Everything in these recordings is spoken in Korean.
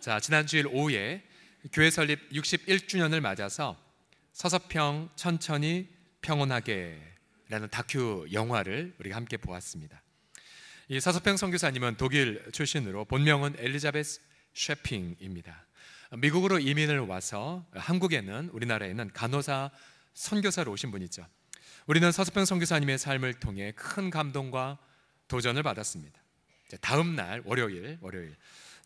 자, 지난 주일 오후에 교회 설립 61주년을 맞아서 서서평 천천히 평온하게라는 다큐 영화를 우리가 함께 보았습니다. 이 서서평 선교사님은 독일 출신으로 본명은 엘리자베스 셰핑입니다. 미국으로 이민을 와서 한국에는 우리나라에는 간호사 선교사로 오신 분이죠. 우리는 서서평 선교사님의 삶을 통해 큰 감동과 도전을 받았습니다. 다음 날 월요일 월요일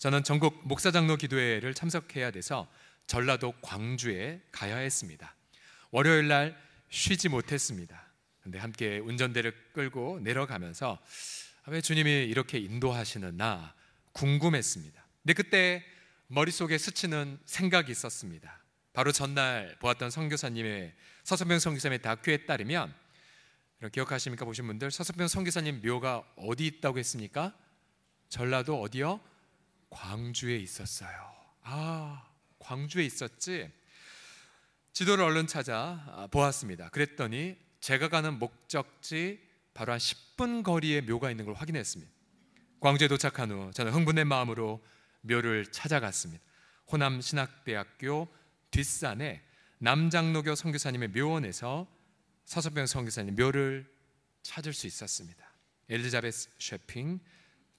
저는 전국 목사장로 기도회를 참석해야 돼서 전라도 광주에 가야 했습니다. 월요일 날 쉬지 못했습니다. 근데 함께 운전대를 끌고 내려가면서 아, 왜 주님이 이렇게 인도하시는나 궁금했습니다. 근데 그때 머릿속에 스치는 생각이 있었습니다. 바로 전날 보았던 선교사님의 서선병 선교사님의 다큐에 따르면 기억하십니까 보신 분들 서선병 선교사님 묘가 어디 있다고 했습니까? 전라도 어디요? 광주에 있었어요. 아, 광주에 있었지. 지도를 얼른 찾아 아, 보았습니다. 그랬더니 제가 가는 목적지 바로 한 10분 거리에 묘가 있는 걸 확인했습니다. 광주에 도착한 후 저는 흥분된 마음으로 묘를 찾아갔습니다. 호남 신학대학교 뒷산에 남장로교 선교사님의 묘원에서 서서병 선교사님 묘를 찾을 수 있었습니다. 엘리자베스 셰핑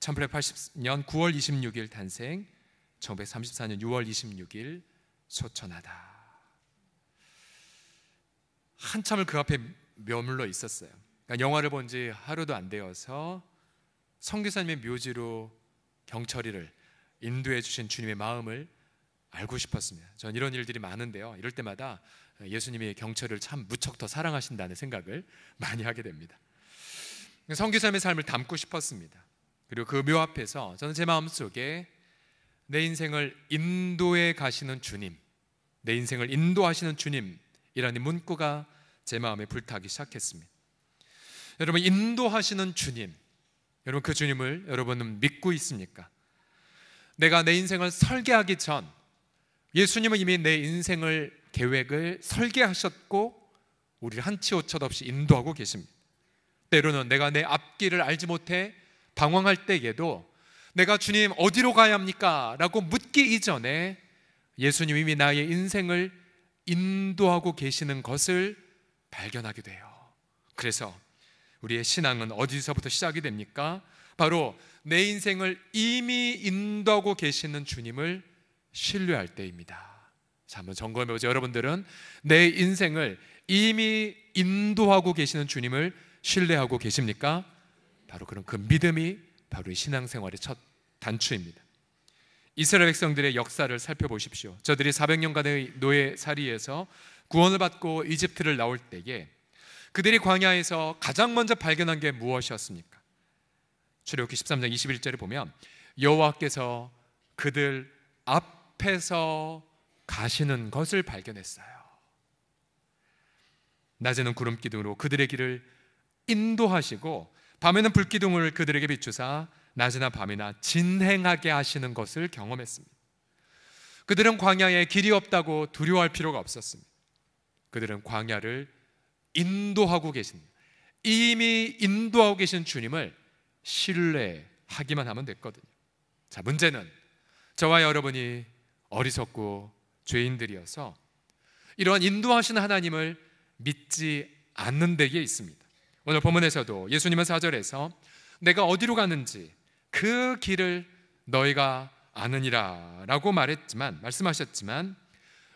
1880년 9월 26일 탄생, 1934년 6월 26일 소천하다. 한참을 그 앞에 머물러 있었어요. 그러니까 영화를 본 지 하루도 안 되어서 성교사님의 묘지로 경철이를 인도해 주신 주님의 마음을 알고 싶었습니다. 전 이런 일들이 많은데요. 이럴 때마다 예수님이 경철을 참 무척 더 사랑하신다는 생각을 많이 하게 됩니다. 성교사님의 삶을 담고 싶었습니다. 그리고 그 묘 앞에서 저는 제 마음속에 내 인생을 인도해 가시는 주님, 내 인생을 인도하시는 주님이라는 문구가 제 마음에 불타기 시작했습니다. 여러분 인도하시는 주님, 여러분 그 주님을 여러분은 믿고 있습니까? 내가 내 인생을 설계하기 전 예수님은 이미 내 인생을 계획을 설계하셨고 우리를 한치 오차도 없이 인도하고 계십니다. 때로는 내가 내 앞길을 알지 못해 방황할 때에도 내가 주님 어디로 가야 합니까? 라고 묻기 이전에 예수님 이미 나의 인생을 인도하고 계시는 것을 발견하게 돼요. 그래서 우리의 신앙은 어디서부터 시작이 됩니까? 바로 내 인생을 이미 인도하고 계시는 주님을 신뢰할 때입니다. 자, 한번 점검해 보죠. 여러분들은 내 인생을 이미 인도하고 계시는 주님을 신뢰하고 계십니까? 바로 그런 그 믿음이 바로 신앙생활의 첫 단추입니다. 이스라엘 백성들의 역사를 살펴보십시오. 저들이 400년간의 노예 살이에서 구원을 받고 이집트를 나올 때에 그들이 광야에서 가장 먼저 발견한 게 무엇이었습니까? 출애굽기 13장 21절에 보면 여호와께서 그들 앞에서 가시는 것을 발견했어요. 낮에는 구름 기둥으로 그들의 길을 인도하시고 밤에는 불기둥을 그들에게 비추사 낮이나 밤이나 진행하게 하시는 것을 경험했습니다. 그들은 광야에 길이 없다고 두려워할 필요가 없었습니다. 그들은 광야를 인도하고 계십 이미 인도하고 계신 주님을 신뢰하기만 하면 됐거든요. 자, 문제는 저와 여러분이 어리석고 죄인들이어서 이러한 인도하신 하나님을 믿지 않는 데에 있습니다. 오늘 본문에서도 예수님은 4절에서 내가 어디로 가는지 그 길을 너희가 아느니라 라고 말했지만 말씀하셨지만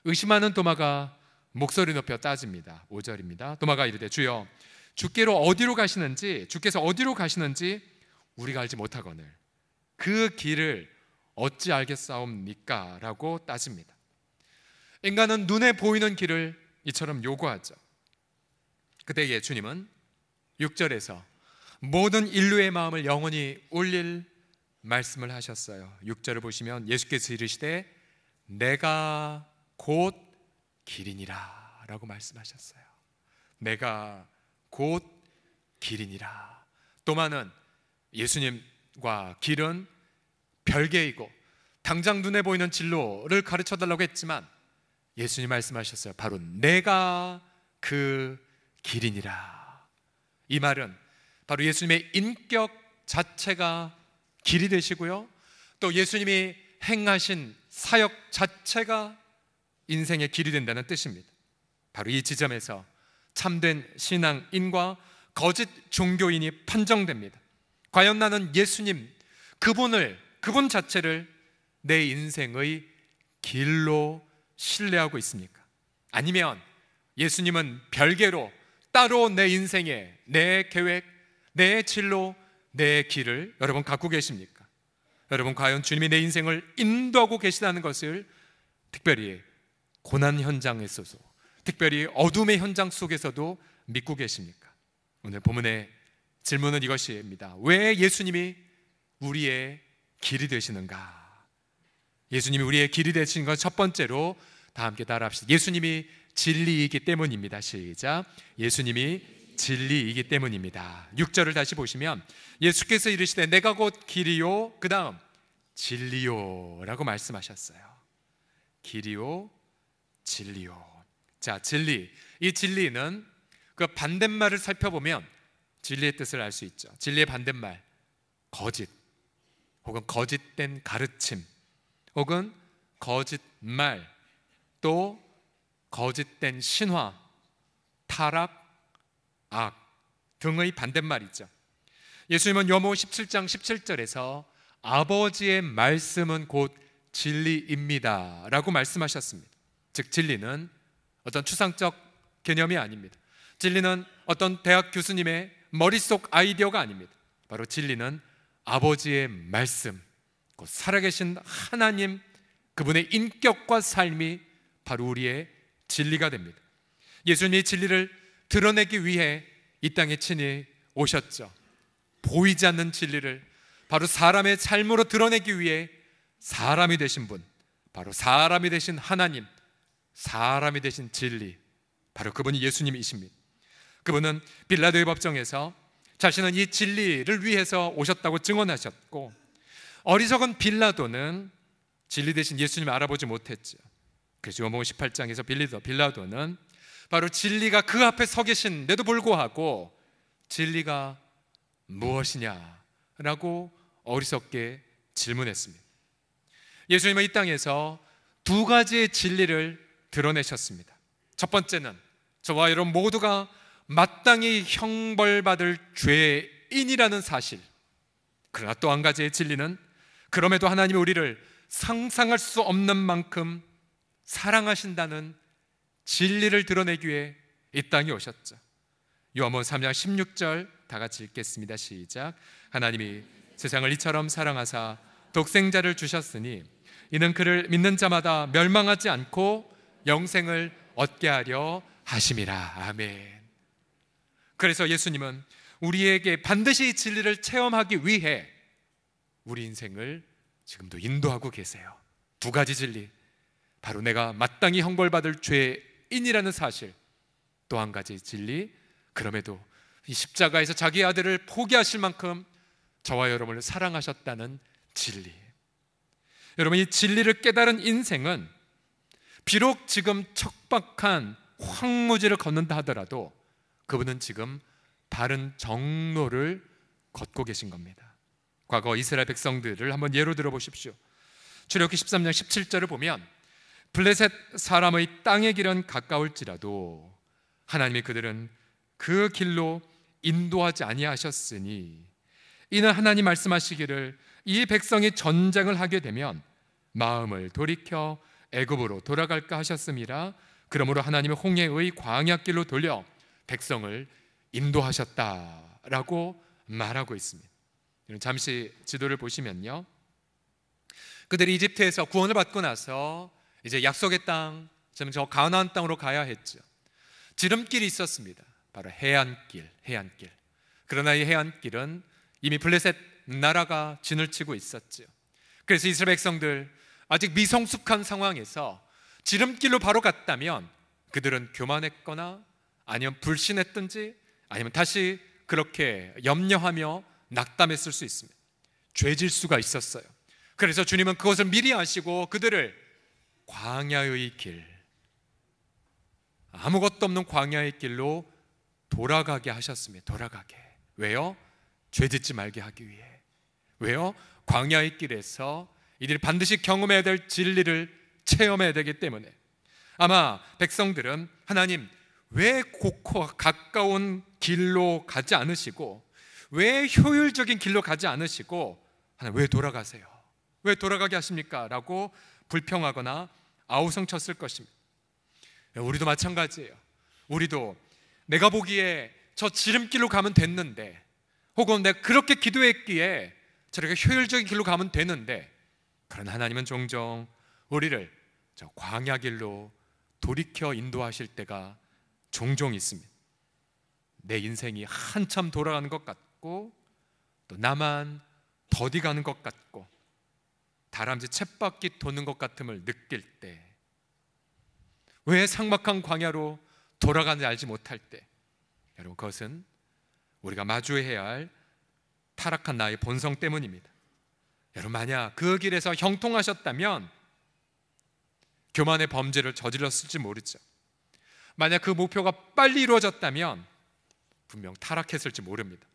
의심하는 도마가 목소리 높여 따집니다. 5절입니다. 도마가 이르되 주여 주께로 어디로 가시는지 주께서 어디로 가시는지 우리가 알지 못하거늘 그 길을 어찌 알겠사옵니까? 라고 따집니다. 인간은 눈에 보이는 길을 이처럼 요구하죠. 그때예수님은 6절에서 모든 인류의 마음을 영원히 울릴 말씀을 하셨어요. 6절을 보시면 예수께서 이르시되 내가 곧 길이니라 라고 말씀하셨어요. 내가 곧 길이니라. 또마는 예수님과 길은 별개이고 당장 눈에 보이는 진로를 가르쳐 달라고 했지만 예수님 말씀하셨어요. 바로 내가 그 길이니라. 이 말은 바로 예수님의 인격 자체가 길이 되시고요. 또 예수님이 행하신 사역 자체가 인생의 길이 된다는 뜻입니다. 바로 이 지점에서 참된 신앙인과 거짓 종교인이 판정됩니다. 과연 나는 예수님 그분을 그분 자체를 내 인생의 길로 신뢰하고 있습니까? 아니면 예수님은 별개로 따로 내 인생에 내 계획, 내 진로, 내 길을 여러분 갖고 계십니까? 여러분 과연 주님이 내 인생을 인도하고 계시다는 것을 특별히 고난 현장에서도 특별히 어둠의 현장 속에서도 믿고 계십니까? 오늘 본문의 질문은 이것입니다. 왜 예수님이 우리의 길이 되시는가? 예수님이 우리의 길이 되시는 건첫 번째로 다 함께 따라합시다. 예수님이 진리이기 때문입니다. 시작. 예수님이 진리이기 때문입니다. 6절을 다시 보시면 예수께서 이르시되 내가 곧 길이요 그다음 진리요라고 말씀하셨어요. 길이요 진리요. 자, 진리. 이 진리는 그 반대말을 살펴보면 진리의 뜻을 알 수 있죠. 진리의 반대말 거짓 혹은 거짓된 가르침 혹은 거짓말 또 거짓된 신화, 타락, 악 등의 반대말이죠. 예수님은 여모 17장 17절에서 아버지의 말씀은 곧 진리입니다. 라고 말씀하셨습니다. 즉, 진리는 어떤 추상적 개념이 아닙니다. 진리는 어떤 대학 교수님의 머릿속 아이디어가 아닙니다. 바로 진리는 아버지의 말씀, 살아계신 하나님, 그분의 인격과 삶이 바로 우리의 진리가 됩니다. 예수님이 진리를 드러내기 위해 이 땅에 친히 오셨죠. 보이지 않는 진리를 바로 사람의 삶으로 드러내기 위해 사람이 되신 분, 바로 사람이 되신 하나님, 사람이 되신 진리, 바로 그분이 예수님이십니다. 그분은 빌라도의 법정에서 자신은 이 진리를 위해서 오셨다고 증언하셨고 어리석은 빌라도는 진리 대신 예수님을 알아보지 못했죠. 그래서 요한복음 18장에서 빌리도 빌라도는 바로 진리가 그 앞에 서 계신데도 불구하고 진리가 무엇이냐라고 어리석게 질문했습니다. 예수님은 이 땅에서 두 가지의 진리를 드러내셨습니다. 첫 번째는 저와 여러분 모두가 마땅히 형벌받을 죄인이라는 사실. 그러나 또 한 가지의 진리는 그럼에도 하나님이 우리를 상상할 수 없는 만큼 사랑하신다는 진리를 드러내기 위해 이 땅에 오셨죠. 요한복음 3장 16절 다 같이 읽겠습니다. 시작. 하나님이 세상을 이처럼 사랑하사 독생자를 주셨으니 이는 그를 믿는 자마다 멸망하지 않고 영생을 얻게 하려 하심이라. 아멘. 그래서 예수님은 우리에게 반드시 진리를 체험하기 위해 우리 인생을 지금도 인도하고 계세요. 두 가지 진리. 바로 내가 마땅히 형벌받을 죄인이라는 사실 또 한 가지 진리 그럼에도 이 십자가에서 자기 아들을 포기하실 만큼 저와 여러분을 사랑하셨다는 진리 여러분 이 진리를 깨달은 인생은 비록 지금 척박한 황무지를 걷는다 하더라도 그분은 지금 바른 정로를 걷고 계신 겁니다. 과거 이스라엘 백성들을 한번 예로 들어 보십시오. 주력기 13장 17절을 보면 블레셋 사람의 땅의 길은 가까울지라도 하나님이 그들은 그 길로 인도하지 아니하셨으니 이는 하나님 말씀하시기를 이 백성이 전쟁을 하게 되면 마음을 돌이켜 애굽으로 돌아갈까 하셨음이라 그러므로 하나님의 홍해의 광야길로 돌려 백성을 인도하셨다라고 말하고 있습니다. 잠시 지도를 보시면요. 그들이 이집트에서 구원을 받고 나서 이제 약속의 땅, 저는 저 가나안 땅으로 가야 했죠. 지름길이 있었습니다. 바로 해안길, 해안길. 그러나 이 해안길은 이미 블레셋 나라가 진을 치고 있었죠. 그래서 이스라엘 백성들 아직 미성숙한 상황에서 지름길로 바로 갔다면 그들은 교만했거나 아니면 불신했든지 아니면 다시 그렇게 염려하며 낙담했을 수 있습니다. 죄질 수가 있었어요. 그래서 주님은 그것을 미리 아시고 그들을 광야의 길, 아무것도 없는 광야의 길로 돌아가게 하셨습니다. 돌아가게. 왜요? 죄 짓지 말게 하기 위해. 왜요? 광야의 길에서 이들이 반드시 경험해야 될 진리를 체험해야 되기 때문에 아마 백성들은 하나님 왜 고코 가까운 길로 가지 않으시고 왜 효율적인 길로 가지 않으시고 하나님 왜 돌아가세요? 왜 돌아가게 하십니까? 라고 불평하거나 아우성쳤을 것입니다. 예, 우리도 마찬가지예요. 우리도 내가 보기에 저 지름길로 가면 됐는데 혹은 내가 그렇게 기도했기에 저렇게 효율적인 길로 가면 되는데 그런 하나님은 종종 우리를 저 광야 길로 돌이켜 인도하실 때가 종종 있습니다. 내 인생이 한참 돌아가는 것 같고 또 나만 더디 가는 것 같고 다람쥐 쳇바퀴 도는 것 같음을 느낄 때, 왜 상막한 광야로 돌아가는지 알지 못할 때, 여러분 그것은 우리가 마주해야 할 타락한 나의 본성 때문입니다. 여러분 만약 그 길에서 형통하셨다면 교만의 범죄를 저질렀을지 모르죠. 만약 그 목표가 빨리 이루어졌다면 분명 타락했을지 모릅니다.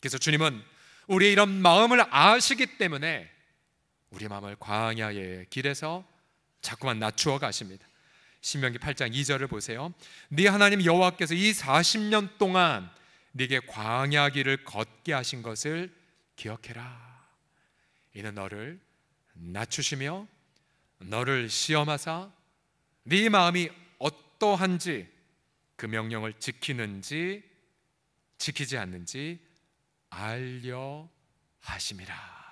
그래서 주님은 우리의 이런 마음을 아시기 때문에 우리 마음을 광야의 길에서 자꾸만 낮추어 가십니다. 신명기 8장 2절을 보세요. 네 하나님 여호와께서 이 40년 동안 네게 광야 길을 걷게 하신 것을 기억해라. 이는 너를 낮추시며 너를 시험하사 네 마음이 어떠한지 그 명령을 지키는지 지키지 않는지 알려 하심이라.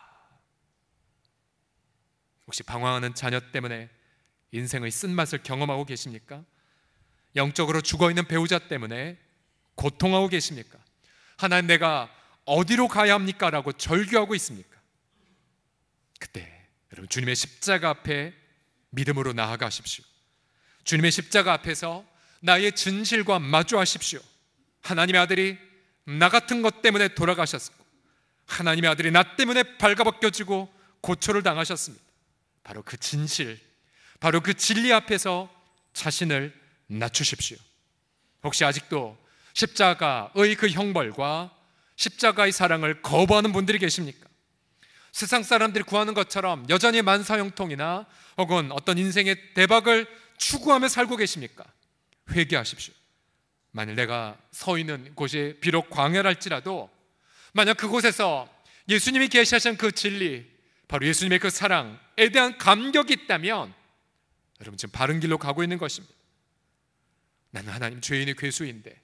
혹시 방황하는 자녀 때문에 인생의 쓴맛을 경험하고 계십니까? 영적으로 죽어 있는 배우자 때문에 고통하고 계십니까? 하나님 내가 어디로 가야 합니까? 라고 절규하고 있습니까? 그때 여러분 주님의 십자가 앞에 믿음으로 나아가십시오. 주님의 십자가 앞에서 나의 진실과 마주하십시오. 하나님의 아들이 나 같은 것 때문에 돌아가셨고 하나님의 아들이 나 때문에 발가벗겨지고 고초를 당하셨습니다. 바로 그 진실, 바로 그 진리 앞에서 자신을 낮추십시오. 혹시 아직도 십자가의 그 형벌과 십자가의 사랑을 거부하는 분들이 계십니까? 세상 사람들이 구하는 것처럼 여전히 만사형통이나 혹은 어떤 인생의 대박을 추구하며 살고 계십니까? 회개하십시오. 만일 내가 서 있는 곳이 비록 광야랄지라도 만약 그곳에서 예수님이 계시하신 그 진리, 바로 예수님의 그 사랑, 에 대한 감격이 있다면 여러분 지금 바른 길로 가고 있는 것입니다. 나는 하나님 죄인의 괴수인데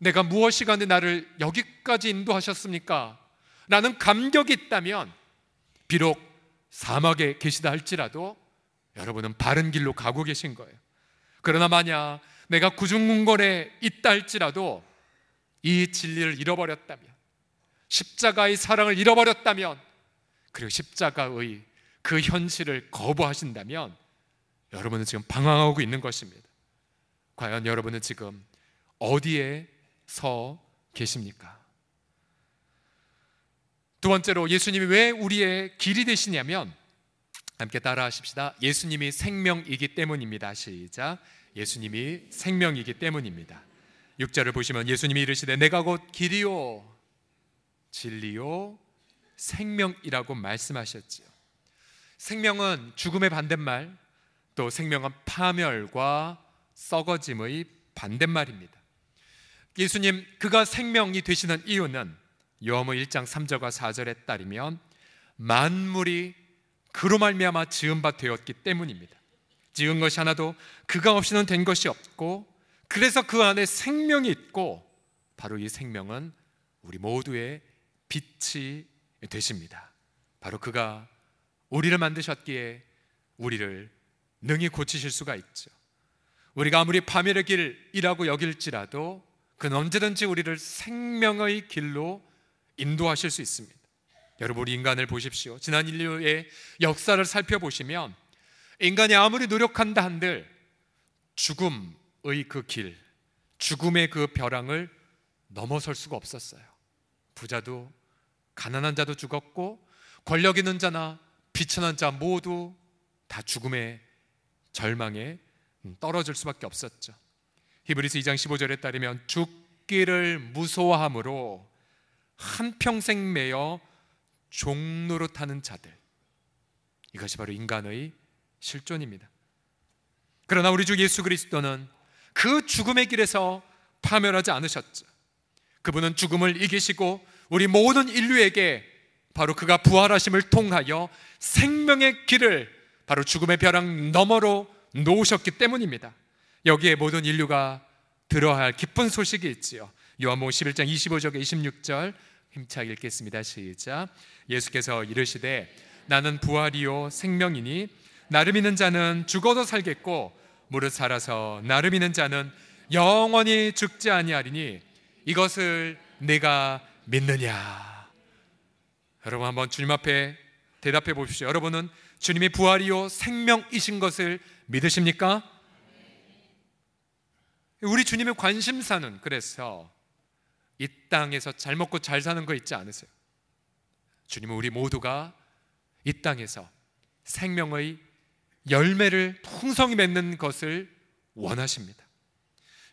내가 무엇이간에 나를 여기까지 인도하셨습니까? 라는 감격이 있다면 비록 사막에 계시다 할지라도 여러분은 바른 길로 가고 계신 거예요. 그러나 만약 내가 구중궁궐에 있다 할지라도 이 진리를 잃어버렸다면 십자가의 사랑을 잃어버렸다면 그리고 십자가의 그 현실을 거부하신다면 여러분은 지금 방황하고 있는 것입니다. 과연 여러분은 지금 어디에 서 계십니까? 두 번째로 예수님이 왜 우리의 길이 되시냐면 함께 따라하십시다. 예수님이 생명이기 때문입니다. 시작. 예수님이 생명이기 때문입니다. 6절을 보시면 예수님이 이르시되 내가 곧 길이요 진리요 생명이라고 말씀하셨지요. 생명은 죽음의 반대말, 또 생명은 파멸과 썩어짐의 반대말입니다. 예수님 그가 생명이 되시는 이유는 요한음 1장 3절과 4절에 따르면 만물이 그로 말미암아 지은 바 되었기 때문입니다. 지은 것이 하나도 그가 없이는 된 것이 없고 그래서 그 안에 생명이 있고 바로 이 생명은 우리 모두의 빛이 되십니다. 바로 그가 우리를 만드셨기에 우리를 능히 고치실 수가 있죠. 우리가 아무리 파멸의 길이라고 여길지라도 그는 언제든지 우리를 생명의 길로 인도하실 수 있습니다. 여러분 우리 인간을 보십시오. 지난 인류의 역사를 살펴보시면 인간이 아무리 노력한다 한들 죽음의 그 길, 죽음의 그 벼랑을 넘어설 수가 없었어요. 부자도 가난한 자도 죽었고 권력 있는 자나 비천한 자 모두 다 죽음의 절망에 떨어질 수밖에 없었죠. 히브리서 2장 15절에 따르면 죽기를 무서워함으로 한 평생 매여 종로로 타는 자들 이것이 바로 인간의 실존입니다. 그러나 우리 주 예수 그리스도는 그 죽음의 길에서 파멸하지 않으셨죠. 그분은 죽음을 이기시고 우리 모든 인류에게 바로 그가 부활하심을 통하여 생명의 길을 바로 죽음의 벼랑 너머로 놓으셨기 때문입니다. 여기에 모든 인류가 들어야 할 기쁜 소식이 있지요. 요한복음 11장 2 5절 26절 힘차게 읽겠습니다. 시작. 예수께서 이르시되 나는 부활이요 생명이니 나를 믿는 자는 죽어도 살겠고 무릇 살아서 나를 믿는 자는 영원히 죽지 아니하리니 이것을 내가 믿느냐. 여러분 한번 주님 앞에 대답해 보십시오. 여러분은 주님이 부활이요 생명이신 것을 믿으십니까? 우리 주님의 관심사는 그래서 이 땅에서 잘 먹고 잘 사는 거 있지 않으세요? 주님은 우리 모두가 이 땅에서 생명의 열매를 풍성히 맺는 것을 원하십니다.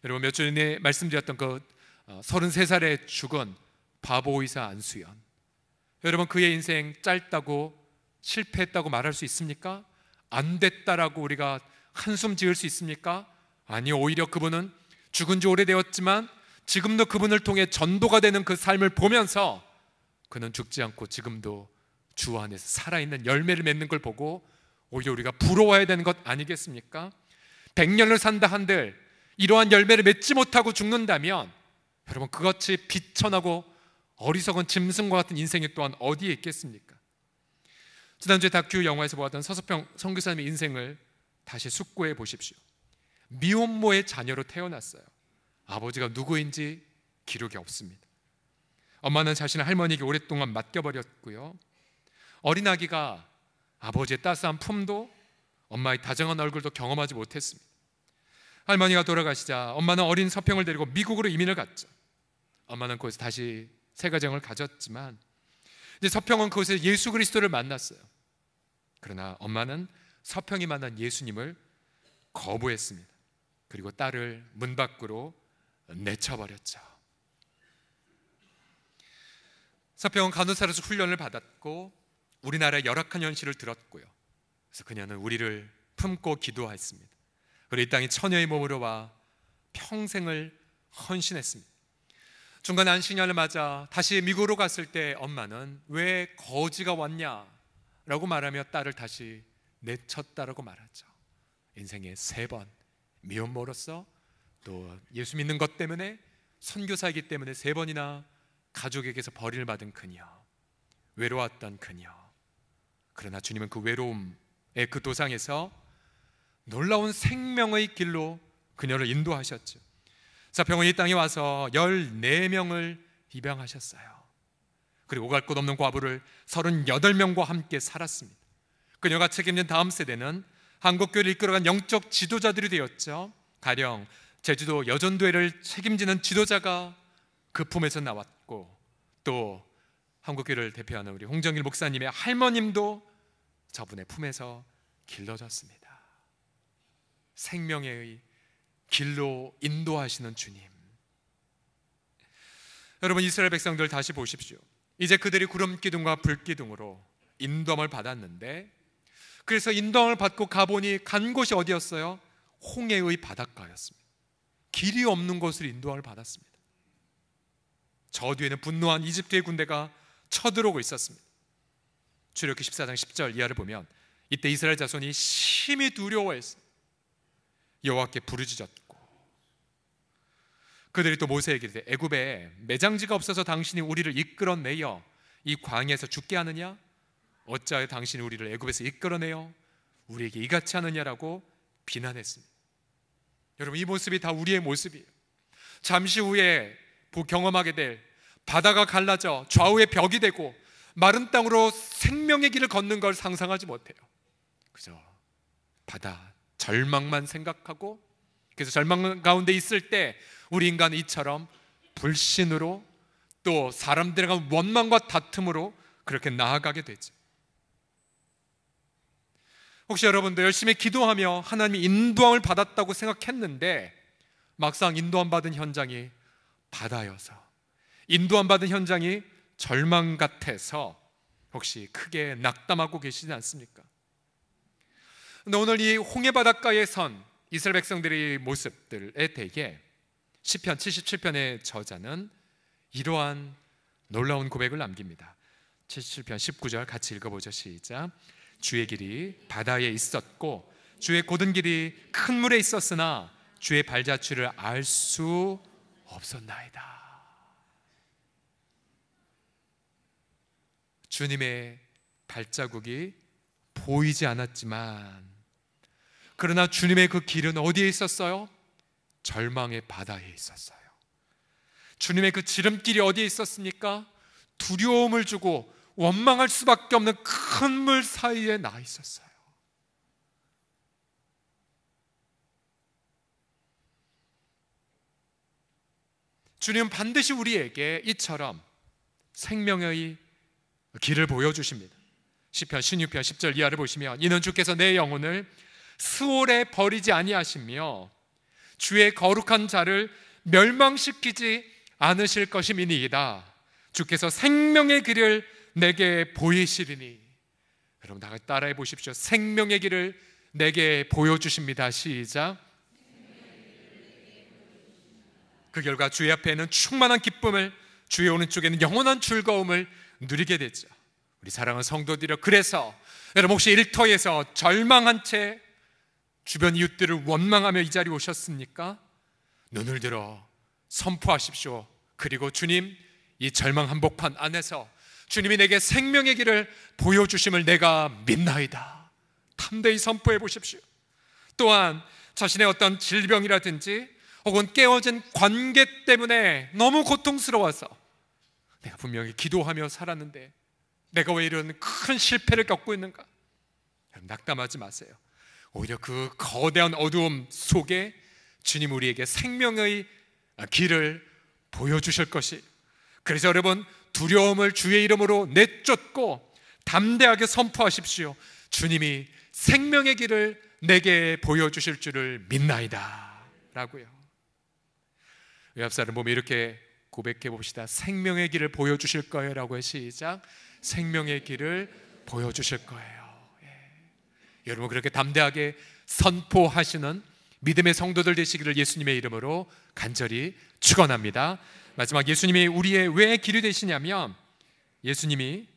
여러분 몇 주 전에 말씀드렸던 그 33살에 어, 죽은 바보 의사 안수연 여러분 그의 인생 짧다고 실패했다고 말할 수 있습니까? 안 됐다라고 우리가 한숨 지을 수 있습니까? 아니 오히려 그분은 죽은 지 오래되었지만 지금도 그분을 통해 전도가 되는 그 삶을 보면서 그는 죽지 않고 지금도 주 안에서 살아있는 열매를 맺는 걸 보고 오히려 우리가 부러워야 되는 것 아니겠습니까? 1년을 산다 한들 이러한 열매를 맺지 못하고 죽는다면 여러분 그같이 비천하고 어리석은 짐승과 같은 인생이 또한 어디에 있겠습니까? 지난주에 다큐 영화에서 보았던 서서평 선교사님의 인생을 다시 숙고해 보십시오. 미혼모의 자녀로 태어났어요. 아버지가 누구인지 기록이 없습니다. 엄마는 자신의 할머니에게 오랫동안 맡겨버렸고요. 어린 아기가 아버지의 따스한 품도 엄마의 다정한 얼굴도 경험하지 못했습니다. 할머니가 돌아가시자 엄마는 어린 서평을 데리고 미국으로 이민을 갔죠. 엄마는 거기서 다시 새 가정을 가졌지만 이제 서평은 그곳에서 예수 그리스도를 만났어요. 그러나 엄마는 서평이 만난 예수님을 거부했습니다. 그리고 딸을 문 밖으로 내쳐버렸죠. 서평은 간호사로서 훈련을 받았고 우리나라의 열악한 현실을 들었고요. 그래서 그녀는 우리를 품고 기도했습니다. 그리고 이 땅에 처녀의 몸으로 와 평생을 헌신했습니다. 중간에 안식년을 맞아 다시 미국으로 갔을 때 엄마는 왜 거지가 왔냐라고 말하며 딸을 다시 내쳤다라고 말하죠. 인생에 세 번 미혼모로서 또 예수 믿는 것 때문에 선교사이기 때문에 세 번이나 가족에게서 버리를 받은 그녀 외로웠던 그녀 그러나 주님은 그 외로움의 그 도상에서 놀라운 생명의 길로 그녀를 인도하셨죠 자, 병원이 땅에 와서 14명을 입양하셨어요. 그리고 오갈 곳 없는 과부를 38명과 함께 살았습니다. 그녀가 책임진 다음 세대는 한국교회를 이끌어간 영적 지도자들이 되었죠. 가령 제주도 여전도회를 책임지는 지도자가 그 품에서 나왔고 또 한국교회를 대표하는 우리 홍정일 목사님의 할머님도 저분의 품에서 길러졌습니다. 생명의 길로 인도하시는 주님. 여러분 이스라엘 백성들 다시 보십시오. 이제 그들이 구름 기둥과 불 기둥으로 인도함을 받았는데 그래서 인도함을 받고 가보니 간 곳이 어디였어요? 홍해의 바닷가였습니다. 길이 없는 곳을 인도함을 받았습니다. 저 뒤에는 분노한 이집트의 군대가 쳐들어오고 있었습니다. 출애굽기 14장 10절 이하를 보면 이때 이스라엘 자손이 심히 두려워했어요. 여호와께 부르짖었고 그들이 또 모세에게 이르되 애굽에 매장지가 없어서 당신이 우리를 이끌어내어 이 광에서 죽게 하느냐? 어찌하여 당신이 우리를 애굽에서 이끌어내어 우리에게 이같이 하느냐라고 비난했습니다. 여러분 이 모습이 다 우리의 모습이에요. 잠시 후에 경험하게 될 바다가 갈라져 좌우의 벽이 되고 마른 땅으로 생명의 길을 걷는 걸 상상하지 못해요. 그죠? 바다 절망만 생각하고 그래서 절망 가운데 있을 때 우리 인간 이처럼 불신으로 또 사람들에 간 원망과 다툼으로 그렇게 나아가게 되죠. 혹시 여러분도 열심히 기도하며 하나님이 인도함을 받았다고 생각했는데 막상 인도함 받은 현장이 바다여서 인도함 받은 현장이 절망 같아서 혹시 크게 낙담하고 계시지 않습니까? 오늘 이 홍해 바닷가에 선 이스라엘 백성들의 모습들에 대해 시편 77편의 저자는 이러한 놀라운 고백을 남깁니다. 77편 19절 같이 읽어보죠. 시작. 주의 길이 바다에 있었고 주의 고든 길이 큰 물에 있었으나 주의 발자취를 알 수 없었나이다. 주님의 발자국이 보이지 않았지만 그러나 주님의 그 길은 어디에 있었어요? 절망의 바다에 있었어요. 주님의 그 지름길이 어디에 있었습니까? 두려움을 주고 원망할 수밖에 없는 큰 물 사이에 나 있었어요. 주님은 반드시 우리에게 이처럼 생명의 길을 보여주십니다. 시편 16편 10절 이하를 보시면 이는 주께서 내 영혼을 수월에 버리지 아니하시며 주의 거룩한 자를 멸망시키지 않으실 것이니이다. 주께서 생명의 길을 내게 보이시리니. 여러분 다 같이 따라해 보십시오. 생명의 길을 내게 보여주십니다. 시작. 그 결과 주의 앞에는 충만한 기쁨을 주의 오른쪽에는 영원한 즐거움을 누리게 되죠. 우리 사랑하는 성도들여 이 그래서 여러분 혹시 일터에서 절망한 채 주변 이웃들을 원망하며 이 자리에 오셨습니까? 눈을 들어 선포하십시오. 그리고 주님, 이 절망 한복판 안에서 주님이 내게 생명의 길을 보여주심을 내가 믿나이다. 탐대히 선포해 보십시오. 또한 자신의 어떤 질병이라든지 혹은 깨어진 관계 때문에 너무 고통스러워서 내가 분명히 기도하며 살았는데 내가 왜 이런 큰 실패를 겪고 있는가? 낙담하지 마세요. 오히려 그 거대한 어두움 속에 주님 우리에게 생명의 길을 보여주실 것이 그래서 여러분 두려움을 주의 이름으로 내쫓고 담대하게 선포하십시오 주님이 생명의 길을 내게 보여주실 줄을 믿나이다 라고요 외압사를 보면 이렇게 고백해 봅시다 생명의 길을 보여주실 거예요 라고 시작 생명의 길을 보여주실 거예요 여러분 그렇게 담대하게 선포하시는 믿음의 성도들 되시기를 예수님의 이름으로 간절히 축원합니다. 마지막 예수님이 우리의 왜 길이 되시냐면 예수님이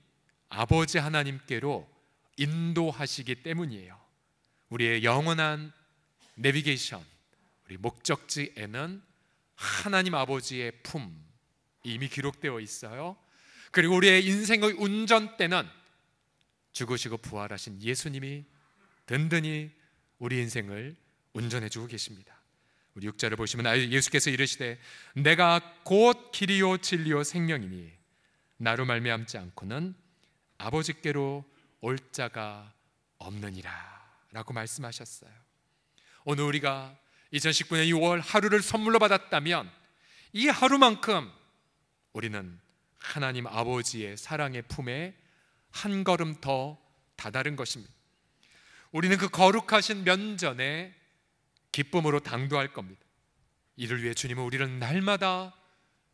아버지 하나님께로 인도하시기 때문이에요. 우리의 영원한 내비게이션, 우리 목적지에는 하나님 아버지의 품 이미 기록되어 있어요. 그리고 우리의 인생의 운전대는 죽으시고 부활하신 예수님이 든든히 우리 인생을 운전해 주고 계십니다. 우리 6절을 보시면 아, 예수께서 이르시되 내가 곧 길이요 진리요 생명이니 나로 말미암지 않고는 아버지께로 올 자가 없느니라라고 말씀하셨어요. 오늘 우리가 2019년 6월 하루를 선물로 받았다면 이 하루만큼 우리는 하나님 아버지의 사랑의 품에 한 걸음 더 다다른 것입니다. 우리는 그 거룩하신 면전에 기쁨으로 당도할 겁니다. 이를 위해 주님은 우리를 날마다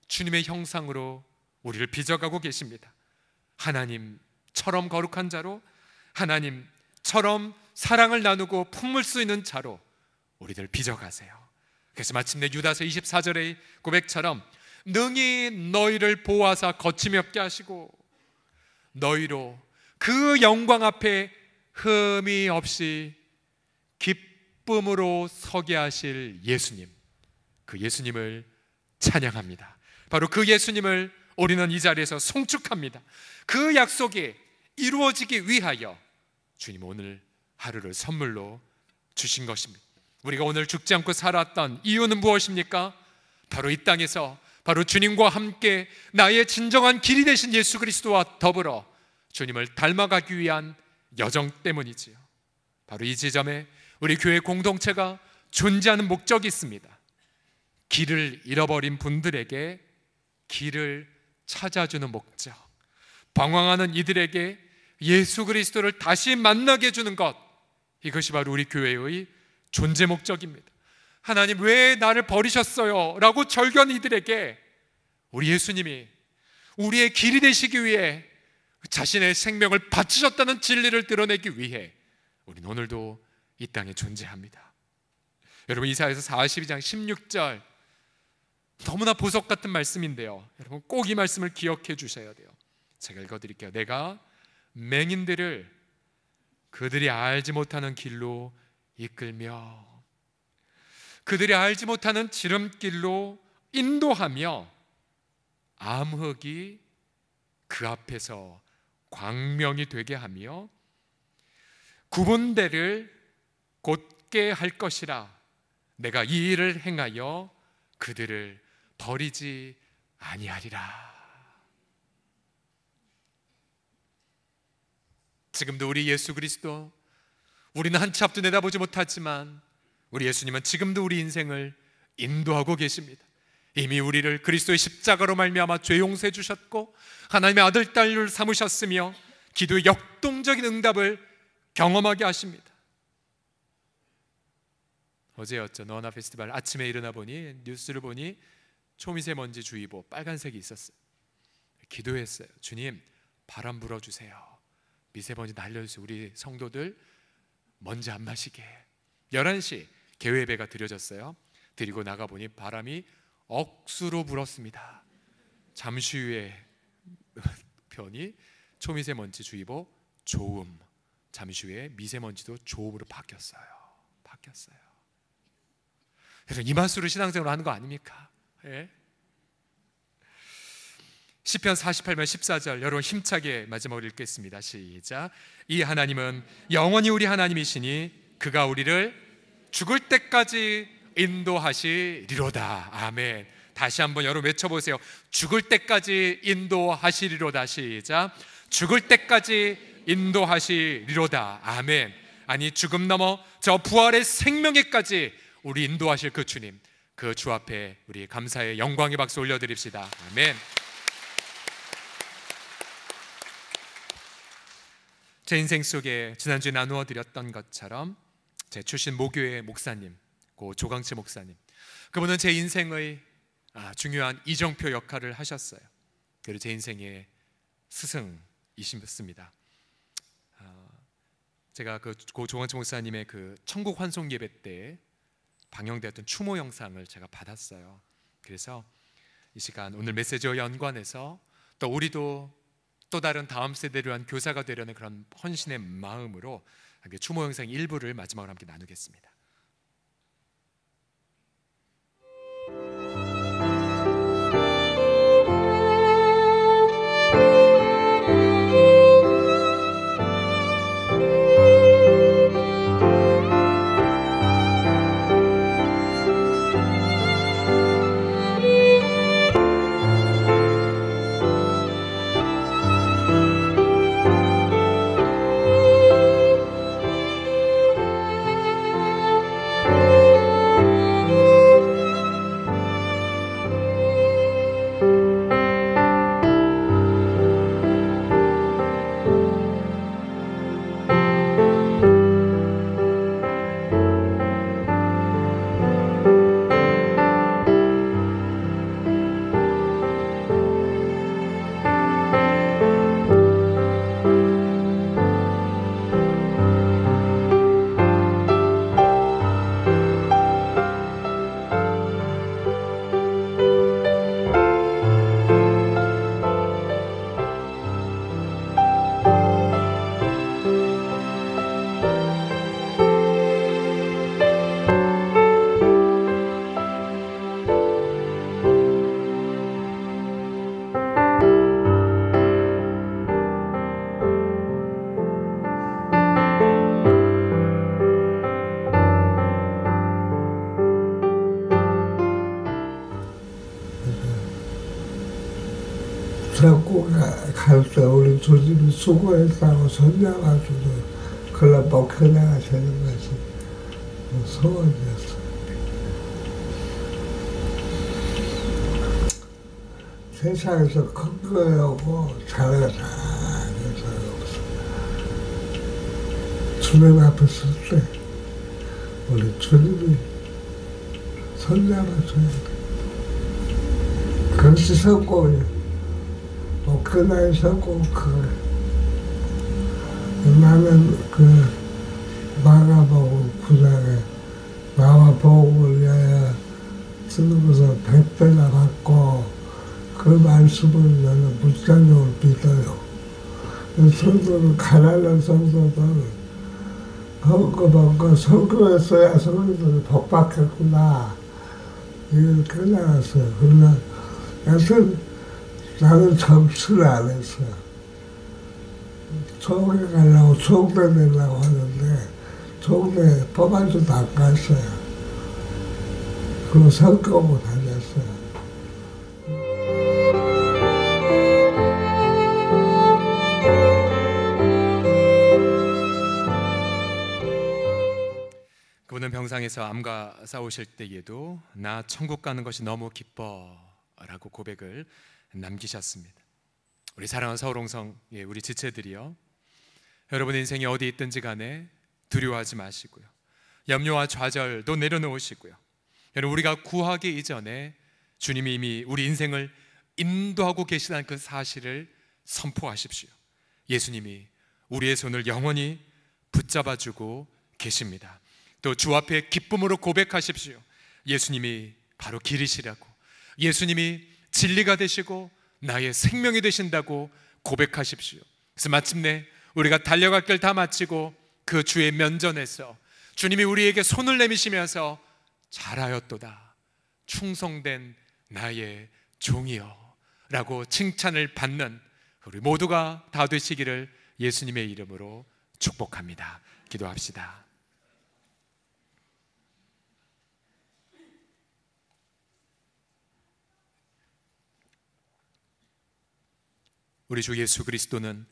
주님의 형상으로 우리를 빚어가고 계십니다. 하나님처럼 거룩한 자로 하나님처럼 사랑을 나누고 품을 수 있는 자로 우리들 빚어가세요. 그래서 마침내 유다서 24절의 고백처럼 능히 너희를 보아사 거침이 없게 하시고 너희로 그 영광 앞에 흠이 없이 기쁨으로 서게 하실 예수님. 그 예수님을 찬양합니다. 바로 그 예수님을 우리는 이 자리에서 송축합니다. 그 약속이 이루어지기 위하여 주님 오늘 하루를 선물로 주신 것입니다. 우리가 오늘 죽지 않고 살았던 이유는 무엇입니까? 바로 이 땅에서 바로 주님과 함께 나의 진정한 길이 되신 예수 그리스도와 더불어 주님을 닮아가기 위한 여정 때문이지요. 바로 이 지점에 우리 교회 공동체가 존재하는 목적이 있습니다. 길을 잃어버린 분들에게 길을 찾아주는 목적, 방황하는 이들에게 예수 그리스도를 다시 만나게 해주는 것, 이것이 바로 우리 교회의 존재 목적입니다. 하나님 왜 나를 버리셨어요? 라고 절견 이들에게 우리 예수님이 우리의 길이 되시기 위해 그 자신의 생명을 바치셨다는 진리를 드러내기 위해 우리는 오늘도 이 땅에 존재합니다. 여러분 이사에서 42장 16절 너무나 보석 같은 말씀인데요. 여러분 꼭 이 말씀을 기억해 주셔야 돼요. 제가 읽어 드릴게요. 내가 맹인들을 그들이 알지 못하는 길로 이끌며 그들이 알지 못하는 지름길로 인도하며 암흑이 그 앞에서 광명이 되게 하며 구분대를 곧게 할 것이라 내가 이 일을 행하여 그들을 버리지 아니하리라. 지금도 우리 예수 그리스도 우리는 한치 앞도 내다보지 못하지만 우리 예수님은 지금도 우리 인생을 인도하고 계십니다. 이미 우리를 그리스도의 십자가로 말미암아 죄 용서해 주셨고 하나님의 아들 딸을 삼으셨으며 기도의 역동적인 응답을 경험하게 하십니다. 어제였죠. 너나 페스티벌 아침에 일어나 보니 뉴스를 보니 초미세먼지 주의보 빨간색이 있었어요. 기도했어요. 주님 바람 불어 주세요. 미세먼지 날려 주세요. 우리 성도들 먼지 안 마시게. 11시 개회배가 드려졌어요. 드리고 나가 보니 바람이 억수로 물었습니다 잠시 후에 변이 초미세먼지 주의보 조음 잠시 후에 미세먼지도 조음으로 바뀌었어요. 바뀌었어요. 여러분 이맛수로 신앙생활 하는 거 아닙니까? 예? 시편 48편 14절 여러분 힘차게 마지막으로 읽겠습니다. 시작. 이 하나님은 영원히 우리 하나님이시니 그가 우리를 죽을 때까지 인도하시리로다. 아멘. 다시 한번 여러분 외쳐보세요. 죽을 때까지 인도하시리로다. 시작. 죽을 때까지 인도하시리로다. 아멘. 아니 죽음 넘어 저 부활의 생명에까지 우리 인도하실 그 주님 그 주 앞에 우리 감사의 영광의 박수 올려드립시다 아멘 제 인생 속에 지난주에 나누어 드렸던 것처럼 제 출신 모교의 목사님 고 조강채 목사님. 그분은 제 인생의 아, 중요한 이정표 역할을 하셨어요. 그리고 제 인생의 스승이십니다. 아, 제가 그 조강채 목사님의 그 천국 환송 예배 때 방영되었던 추모 영상을 제가 받았어요. 그래서 이 시간 오늘 메시지와 연관해서 또 우리도 또 다른 다음 세대를 위한 교사가 되려는 그런 헌신의 마음으로 추모 영상 일부를 마지막으로 함께 나누겠습니다. 닫고 가서 우리 조직을 수고했다고 손잡아주고 글라박 해나가시는 것이 뭐 소원이었어요. 세상에서 큰 거하고 작은 거다 없어요. 주님 앞에 있을 때 우리 주님이 손잡아줘야 돼. 그것이 성공이에요. 꼭 그날에서 꼭그 나는 그마가 보고 구장에 나와 복음을 위하여 쓰면서 백배나 갔고 그 말씀을 나는 무장적으로 믿어요. 성도는 가난한 성도들 그거 뭔가 성교였어야 성도들이 복받겠구나. 이걸 깨나았어요 그러나 여튼 나는 잠수를 안 했어. 서울에 가려고 서울대 내려고 하는데 서울대 법안도 안 갔어요. 그리 성격을 다녔어요. 그분은 병상에서 암과 싸우실 때에도 나 천국 가는 것이 너무 기뻐라고 고백을 남기셨습니다. 우리 사랑하는 서울홍성 예, 우리 지체들이요. 여러분 인생이 어디 있든지 간에 두려워하지 마시고요. 염려와 좌절도 내려놓으시고요. 여러분 우리가 구하기 이전에 주님이 이미 우리 인생을 인도하고 계시다는 그 사실을 선포하십시오. 예수님이 우리의 손을 영원히 붙잡아 주고 계십니다. 또 주 앞에 기쁨으로 고백하십시오. 예수님이 바로 길이시라고. 예수님이 진리가 되시고 나의 생명이 되신다고 고백하십시오. 그래서 마침내 우리가 달려갈 길 다 마치고 그 주의 면전에서 주님이 우리에게 손을 내미시면서 잘하였도다. 충성된 나의 종이여. 라고 칭찬을 받는 우리 모두가 다 되시기를 예수님의 이름으로 축복합니다. 기도합시다. 우리 주 예수 그리스도는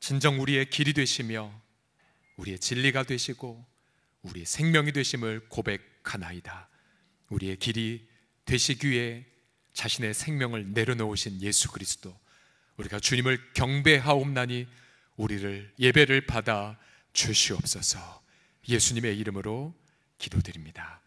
진정 우리의 길이 되시며 우리의 진리가 되시고 우리의 생명이 되심을 고백하나이다. 우리의 길이 되시기 위해 자신의 생명을 내려놓으신 예수 그리스도 우리가 주님을 경배하옵나니 우리를 예배를 받아 주시옵소서. 예수님의 이름으로 기도드립니다.